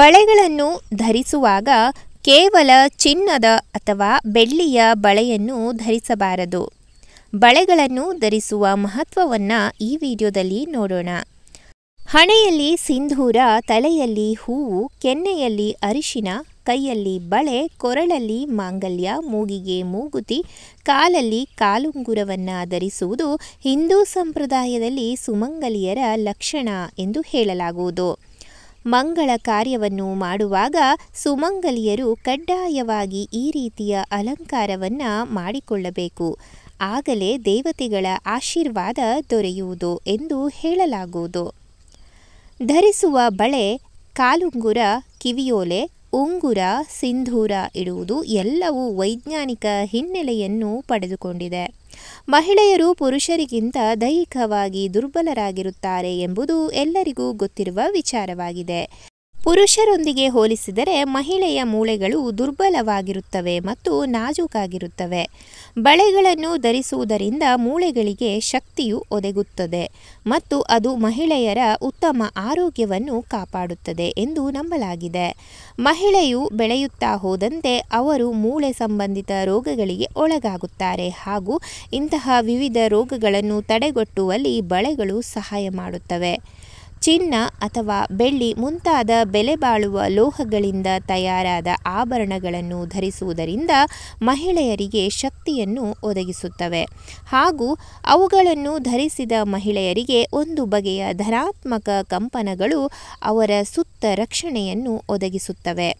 ಬಳೆಗಳನ್ನು ಧರಿಸುವಾಗ ಕೇವಲ ಚಿನ್ನದ ಅಥವಾ ಬೆಳ್ಳಿಯ ಬಳೆಯನ್ನು ಧರಿಸಬಾರದು ಬಳೆಗಳನ್ನು ಧರಿಸುವ ಮಹತ್ವವನ್ನು ಈ ವಿಡಿಯೋದಲ್ಲಿ ನೋಡೋಣ ಹಣೆಯಲ್ಲಿ ಸಿಂಧೂರ ತಲೆಯಲ್ಲಿ ಹೂವು ಕೆನ್ನೆಯಲ್ಲಿ ಅರಿಶಿನ ಕೈಯಲ್ಲಿ ಬಳೆ ಕೊರಳಲ್ಲಿ ಮಾಂಗಲ್ಯ ಮೂಗಿಗೆ ಮೂಗುತಿ ಕಾಲಲ್ಲಿ ಕಾಲುಂಗುರವನ್ನು ಧರಿಸುವುದು ಹಿಂದೂ ಸಂಪ್ರದಾಯದಲ್ಲಿ ಸುಮಂಗಲಿಯರ ಲಕ್ಷಣ ಎಂದು ಹೇಳಲಾಗುವುದು ಮಂಗಳ ಕಾರ್ಯವನ್ನು ಮಾಡುವಾಗ ಸುಮಂಗಲಿಯರು ಕಡ್ಡಾಯವಾಗಿ ಈ ರೀತಿಯ ಅಲಂಕಾರವನ್ನು ಮಾಡಿಕೊಳ್ಳಬೇಕು ಆಗಲೇ ದೇವತೆಗಳ ಆಶೀರ್ವಾದ ದೊರೆಯುವುದು ಎಂದು ಹೇಳಲಾಗುವುದು ಧರಿಸುವ ಬಳೆ ಕಾಲುಂಗುರ ಕಿವಿಯೋಲೆ ಉಂಗುರ ಸಿಂಧೂರ ಇಡುವುದು ಎಲ್ಲವೂ ವೈಜ್ಞಾನಿಕ ಹಿನ್ನೆಲೆಯನ್ನು ಪಡೆದುಕೊಂಡಿದೆ ಮಹಿಳೆಯರು ಪುರುಷರಿಗಿಂತ ದೈಹಿಕವಾಗಿ ದುರ್ಬಲರಾಗಿರುತ್ತಾರೆ ಎಂಬುದು ಎಲ್ಲರಿಗೂ ಗೊತ್ತಿರುವ ವಿಚಾರವಾಗಿದೆ ಪುರುಷರೊಂದಿಗೆ ಹೋಲಿಸಿದರೆ ಮಹಿಳೆಯ ಮೂಳೆಗಳು ದುರ್ಬಲವಾಗಿರುತ್ತವೆ ಮತ್ತು ನಾಜೂಕಾಗಿರುತ್ತವೆ ಬಳೆಗಳನ್ನು ಧರಿಸುವುದರಿಂದ ಮೂಳೆಗಳಿಗೆ ಶಕ್ತಿಯು ಒದಗುತ್ತದೆ ಮತ್ತು ಅದು ಮಹಿಳೆಯರ ಉತ್ತಮ ಆರೋಗ್ಯವನ್ನು ಕಾಪಾಡುತ್ತದೆ ಎಂದು ನಂಬಲಾಗಿದೆ ಮಹಿಳೆಯು ಬೆಳೆಯುತ್ತಾ ಹೋದಂತೆ ಅವರು ಮೂಳೆ ಸಂಬಂಧಿತ ರೋಗಗಳಿಗೆ ಒಳಗಾಗುತ್ತಾರೆ ಹಾಗೂ ಇಂತಹ ವಿವಿಧ ರೋಗಗಳನ್ನು ತಡೆಗಟ್ಟುವಲ್ಲಿ ಬಳೆಗಳು ಸಹಾಯ ಮಾಡುತ್ತವೆ ಚಿನ್ನ ಅಥವಾ ಬೆಳ್ಳಿ ಮುಂತಾದ ಬೆಲೆ ಬಾಳುವ ಲೋಹಗಳಿಂದ ತಯಾರಾದ ಆಭರಣಗಳನ್ನು ಧರಿಸುವುದರಿಂದ ಮಹಿಳೆಯರಿಗೆ ಶಕ್ತಿಯನ್ನು ಒದಗಿಸುತ್ತವೆ ಹಾಗೂ ಅವುಗಳನ್ನು ಧರಿಸಿದ ಮಹಿಳೆಯರಿಗೆ ಒಂದು ಬಗೆಯ ಧನಾತ್ಮಕ ಕಂಪನಗಳು ಅವರ ಸುತ್ತ ರಕ್ಷಣೆಯನ್ನು ಒದಗಿಸುತ್ತವೆ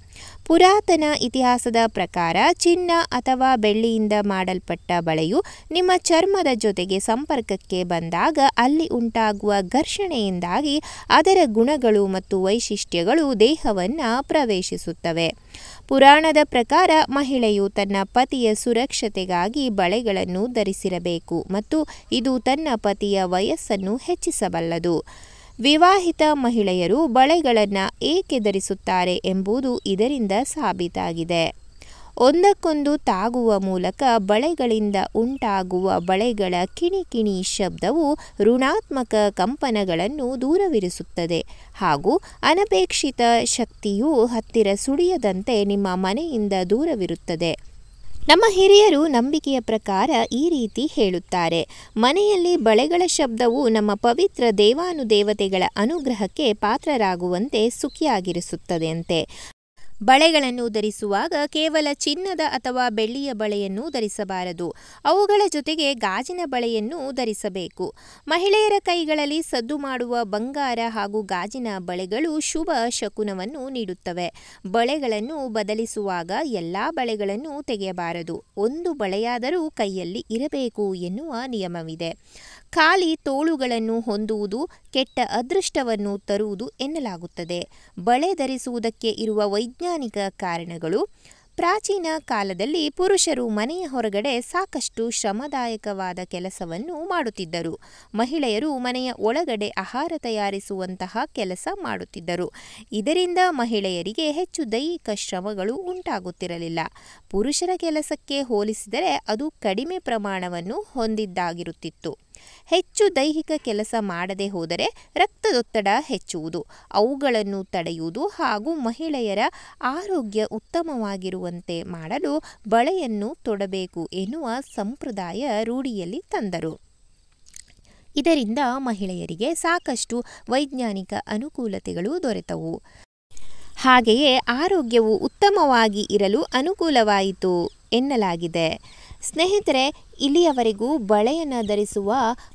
ಪುರಾತನ ಇತಿಹಾಸದ ಪ್ರಕಾರ ಚಿನ್ನ ಅಥವಾ ಬೆಳ್ಳಿಯಿಂದ ಮಾಡಲ್ಪಟ್ಟ ಬಳೆಯು ನಿಮ್ಮ ಚರ್ಮದ ಜೊತೆಗೆ ಸಂಪರ್ಕಕ್ಕೆ ಬಂದಾಗ ಅಲ್ಲಿ ಉಂಟಾಗುವ ಘರ್ಷಣೆಯಿಂದಾಗಿ ಅದರ ಗುಣಗಳು ಮತ್ತು ವೈಶಿಷ್ಟ್ಯಗಳು ದೇಹವನ್ನು ಪ್ರವೇಶಿಸುತ್ತವೆ ಪುರಾಣದ ಪ್ರಕಾರ ಮಹಿಳೆಯು ತನ್ನ ಪತಿಯ ಸುರಕ್ಷತೆಗಾಗಿ ಬಳೆಗಳನ್ನು ಧರಿಸಿರಬೇಕು ಮತ್ತು ಇದು ತನ್ನ ಪತಿಯ ವಯಸ್ಸನ್ನು ಹೆಚ್ಚಿಸಬಲ್ಲದು ವಿವಾಹಿತ ಮಹಿಳೆಯರು ಬಳೆಗಳನ್ನು ಏಕೆ ಧರಿಸುತ್ತಾರೆ ಎಂಬುದು ಇದರಿಂದ ಸಾಬೀತಾಗಿದೆ ಒಂದಕ್ಕೊಂದು ತಾಗುವ ಮೂಲಕ ಬಳೆಗಳಿಂದ ಉಂಟಾಗುವ ಬಳೆಗಳ ಕಿಣಿಕಿಣಿ ಶಬ್ದವು ಋಣಾತ್ಮಕ ಕಂಪನಗಳನ್ನು ದೂರವಿರಿಸುತ್ತದೆ ಹಾಗೂ ಅನಪೇಕ್ಷಿತ ಶಕ್ತಿಯು ಹತ್ತಿರ ಸುಳಿಯದಂತೆ ನಿಮ್ಮ ಮನೆಯಿಂದ ದೂರವಿರುತ್ತದೆ ನಮ್ಮ ಹಿರಿಯರು ನಂಬಿಕೆಯ ಪ್ರಕಾರ ಈ ರೀತಿ ಹೇಳುತ್ತಾರೆ ಮನೆಯಲ್ಲಿ ಬಳೆಗಳ ಶಬ್ದವು ನಮ್ಮ ಪವಿತ್ರ ದೇವಾನುದೇವತೆಗಳ ಅನುಗ್ರಹಕ್ಕೆ ಪಾತ್ರರಾಗುವಂತೆ ಅಂತೆ ಬಳೆಗಳನ್ನು ಧರಿಸುವಾಗ ಕೇವಲ ಚಿನ್ನದ ಅಥವಾ ಬೆಳ್ಳಿಯ ಬಳೆಯನ್ನು ಧರಿಸಬಾರದು ಅವುಗಳ ಜೊತೆಗೆ ಗಾಜಿನ ಬಳೆಯನ್ನು ಧರಿಸಬೇಕು ಮಹಿಳೆಯರ ಕೈಗಳಲ್ಲಿ ಸದ್ದು ಮಾಡುವ ಬಂಗಾರ ಹಾಗೂ ಗಾಜಿನ ಬಳೆಗಳು ಶುಭ ಶಕುನವನ್ನು ನೀಡುತ್ತವೆ ಬಳೆಗಳನ್ನು ಬದಲಿಸುವಾಗ ಎಲ್ಲ ಬಳೆಗಳನ್ನು ತೆಗೆಯಬಾರದು ಒಂದು ಬಳೆಯಾದರೂ ಕೈಯಲ್ಲಿ ಇರಬೇಕು ಎನ್ನುವ ನಿಯಮವಿದೆ ಖಾಲಿ ತೋಳುಗಳನ್ನು ಹೊಂದುವುದು ಕೆಟ್ಟ ಅದೃಷ್ಟವನ್ನು ತರುವುದು ಎನ್ನಲಾಗುತ್ತದೆ ಬಳೆ ಧರಿಸುವುದಕ್ಕೆ ಇರುವ ವೈಜ್ಞಾನಿಕ ಕಾರಣಗಳು ಪ್ರಾಚೀನ ಕಾಲದಲ್ಲಿ ಪುರುಷರು ಮನೆಯ ಹೊರಗಡೆ ಸಾಕಷ್ಟು ಶ್ರಮದಾಯಕವಾದ ಕೆಲಸವನ್ನು ಮಾಡುತ್ತಿದ್ದರು ಮಹಿಳೆಯರು ಮನೆಯ ಒಳಗಡೆ ಆಹಾರ ತಯಾರಿಸುವಂತಹ ಕೆಲಸ ಮಾಡುತ್ತಿದ್ದರು ಇದರಿಂದ ಮಹಿಳೆಯರಿಗೆ ಹೆಚ್ಚು ದೈಹಿಕ ಶ್ರಮಗಳು ಉಂಟಾಗುತ್ತಿರಲಿಲ್ಲ ಪುರುಷರ ಕೆಲಸಕ್ಕೆ ಹೋಲಿಸಿದರೆ ಅದು ಕಡಿಮೆ ಪ್ರಮಾಣವನ್ನು ಹೊಂದಿದ್ದಾಗಿರುತ್ತಿತ್ತು ಹೆಚ್ಚು ದೈಹಿಕ ಕೆಲಸ ಮಾಡದೆ ಹೋದರೆ ರಕ್ತದೊತ್ತಡ ಹೆಚ್ಚುವುದು ಅವುಗಳನ್ನು ತಡೆಯುವುದು ಹಾಗೂ ಮಹಿಳೆಯರ ಆರೋಗ್ಯ ಉತ್ತಮವಾಗಿರುವಂತೆ ಮಾಡಲು ಬಳೆಯನ್ನು ತೊಡಬೇಕು ಎನ್ನುವ ಸಂಪ್ರದಾಯ ರೂಢಿಯಲ್ಲಿ ತಂದರು ಇದರಿಂದ ಮಹಿಳೆಯರಿಗೆ ಸಾಕಷ್ಟು ವೈಜ್ಞಾನಿಕ ಅನುಕೂಲತೆಗಳು ದೊರೆತವು ಹಾಗೆಯೇ ಆರೋಗ್ಯವು ಉತ್ತಮವಾಗಿ ಇರಲು ಅನುಕೂಲವಾಯಿತು ಎನ್ನಲಾಗಿದೆ ಸ್ನೇಹಿತರೆ ಇಲ್ಲಿಯವರೆಗೂ ಬಳೆಯನ್ನು ಧರಿಸುವ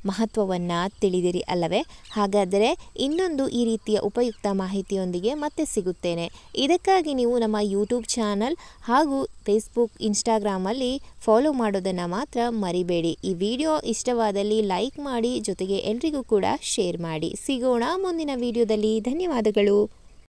ಮಹತ್ವವನ್ನು ತಿಳಿದಿರಿ ಅಲ್ಲವೇ ಹಾಗಾದರೆ ಇನ್ನೊಂದು ಈ ರೀತಿಯ ಉಪಯುಕ್ತ ಮಾಹಿತಿಯೊಂದಿಗೆ ಮತ್ತೆ ಸಿಗುತ್ತೇನೆ ಇದಕ್ಕಾಗಿ ನೀವು ನಮ್ಮ ಯೂಟ್ಯೂಬ್ ಚಾನಲ್ ಹಾಗೂ ಫೇಸ್ಬುಕ್ ಇನ್ಸ್ಟಾಗ್ರಾಮಲ್ಲಿ ಫಾಲೋ ಮಾಡೋದನ್ನು ಮಾತ್ರ ಮರಿಬೇಡಿ ಈ ವಿಡಿಯೋ ಇಷ್ಟವಾದಲ್ಲಿ ಲೈಕ್ ಮಾಡಿ ಜೊತೆಗೆ ಎಲ್ರಿಗೂ ಕೂಡ ಶೇರ್ ಮಾಡಿ ಸಿಗೋಣ ಮುಂದಿನ ವಿಡಿಯೋದಲ್ಲಿ ಧನ್ಯವಾದಗಳು